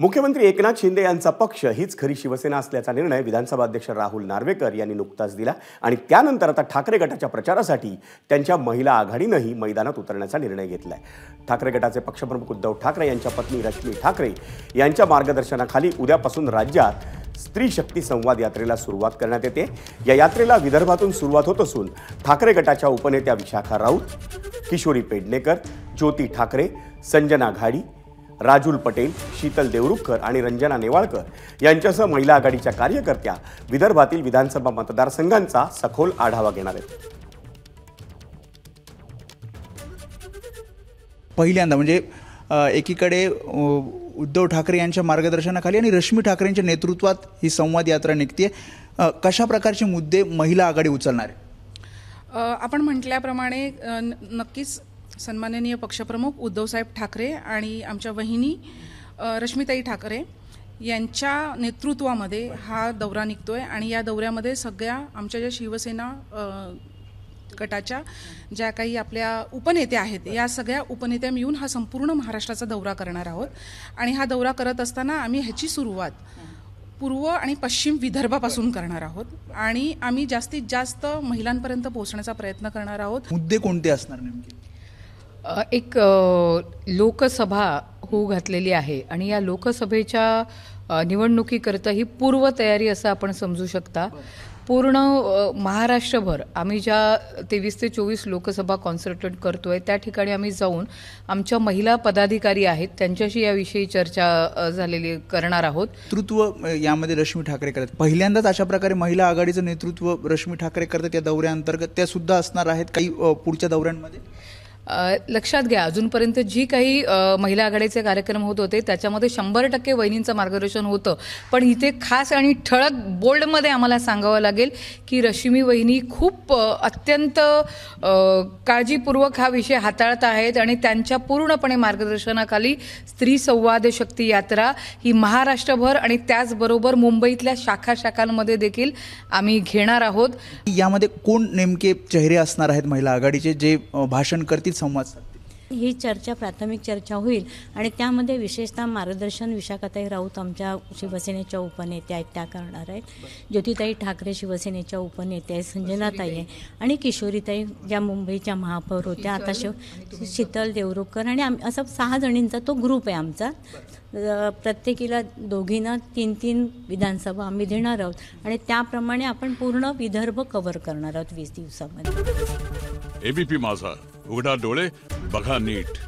मुख्यमंत्री एकनाथ शिंदे यांचा पक्ष हीच खरी शिवसेना असल्याचा निर्णय विधानसभा अध्यक्ष राहुल नार्वेकर यांनी नुकताच दिला आणि त्यानंतर आता ठाकरे गटाच्या प्रचारासाठी त्यांच्या महिला आघाडीनंही मैदानात उतरण्याचा निर्णय घेतला आहे ठाकरे गटाचे पक्षप्रमुख उद्धव ठाकरे यांच्या पत्नी रश्मी ठाकरे यांच्या मार्गदर्शनाखाली उद्यापासून राज्यात स्त्री शक्ती संवाद यात्रेला सुरुवात करण्यात येते या यात्रेला विदर्भातून सुरुवात होत असून ठाकरे गटाच्या उपनेत्या विशाखा राऊत किशोरी पेडणेकर ज्योती ठाकरे संजना घाडी राजूल पटेल शीतल देवरुखकर आणि रंजना नेवाळकर यांच्यासह महिला आघाडीच्या कार्यकर्त्या विदर्भातील विधानसभा मतदारसंघांचा सखोल आढावा घेणार आहेत पहिल्यांदा म्हणजे एकीकडे उद्धव ठाकरे यांच्या मार्गदर्शनाखाली आणि रश्मी ठाकरेंच्या नेतृत्वात ही संवाद यात्रा निघते कशा प्रकारचे मुद्दे महिला आघाडी उचलणार आहे आपण म्हटल्याप्रमाणे नक्कीच सन्माननीय पक्षप्रमुख उद्धवसाहेब ठाकरे आणि आमच्या वहिनी रश्मीताई ठाकरे यांच्या नेतृत्वामध्ये हा दौरा निघतो आहे आणि या दौऱ्यामध्ये सगळ्या आमच्या ज्या शिवसेना गटाच्या ज्या काही आपल्या उपनेत्या आहेत या सगळ्या उपनेत्या मिळून हा संपूर्ण महाराष्ट्राचा दौरा करणार आहोत आणि हा दौरा करत असताना आम्ही ह्याची सुरुवात पूर्व आणि पश्चिम विदर्भापासून करणार आहोत आणि आम्ही जास्तीत जास्त महिलांपर्यंत पोहोचण्याचा प्रयत्न करणार आहोत मुद्दे कोणते असणार नेमके एक लोकसभा होऊ घातलेली आहे आणि या लोकसभेच्या निवडणुकीकरता ही पूर्वतयारी असं आपण समजू शकता पूर्ण महाराष्ट्रभर आम्ही ज्या तेवीस ते चोवीस लोकसभा कॉन्सन्ट्रेट करतोय त्या ठिकाणी आम्ही जाऊन आमच्या महिला पदाधिकारी आहेत त्यांच्याशी याविषयी चर्चा झालेली करणार आहोत नेतृत्व यामध्ये रश्मी ठाकरे करतात पहिल्यांदाच अशा प्रकारे महिला आघाडीचं नेतृत्व रश्मी ठाकरे करतात या दौऱ्याअंतर्गत त्या सुद्धा असणार आहेत काही पुढच्या दौऱ्यांमध्ये लक्षात घ्या अजूनपर्यंत जी काही महिला आघाडीचे कार्यक्रम होत होते त्याच्यामध्ये शंभर टक्के वहिनींचं मार्गदर्शन होतं पण इथे खास आणि ठळक बोल्डमध्ये आम्हाला सांगावं लागेल की रश्मी वहिनी खूप अत्यंत काळजीपूर्वक हा विषय हाताळत आहेत आणि त्यांच्या पूर्णपणे मार्गदर्शनाखाली स्त्री संवाद शक्ती यात्रा ही महाराष्ट्रभर आणि त्याचबरोबर मुंबईतल्या शाखा शाखांमध्ये देखील आम्ही घेणार आहोत यामध्ये कोण नेमके चेहरे असणार आहेत महिला आघाडीचे जे भाषण करतील संवाद साधतील ही चर्चा प्राथमिक चर्चा होईल आणि त्यामध्ये विशेषतः मार्गदर्शन विशाखाताई राऊत आमच्या शिवसेनेच्या उपनेत्या आहेत त्या करणार आहेत ज्योतिताई ठाकरे शिवसेनेच्या उपनेत्या आहेत संजनाताई आहे आणि किशोरीताई ज्या मुंबईच्या महापौर होत्या आता शिव शीतल देवरुखकर आणि आम असा सहा जणींचा तो ग्रुप आहे आमचा प्रत्येकीला दोघींना तीन तीन विधानसभा आम्ही देणार आहोत आणि त्याप्रमाणे आपण पूर्ण विदर्भ कव्हर करणार आहोत वीस दिवसामध्ये एबीपी माझा उघडा डोळे बघा नीट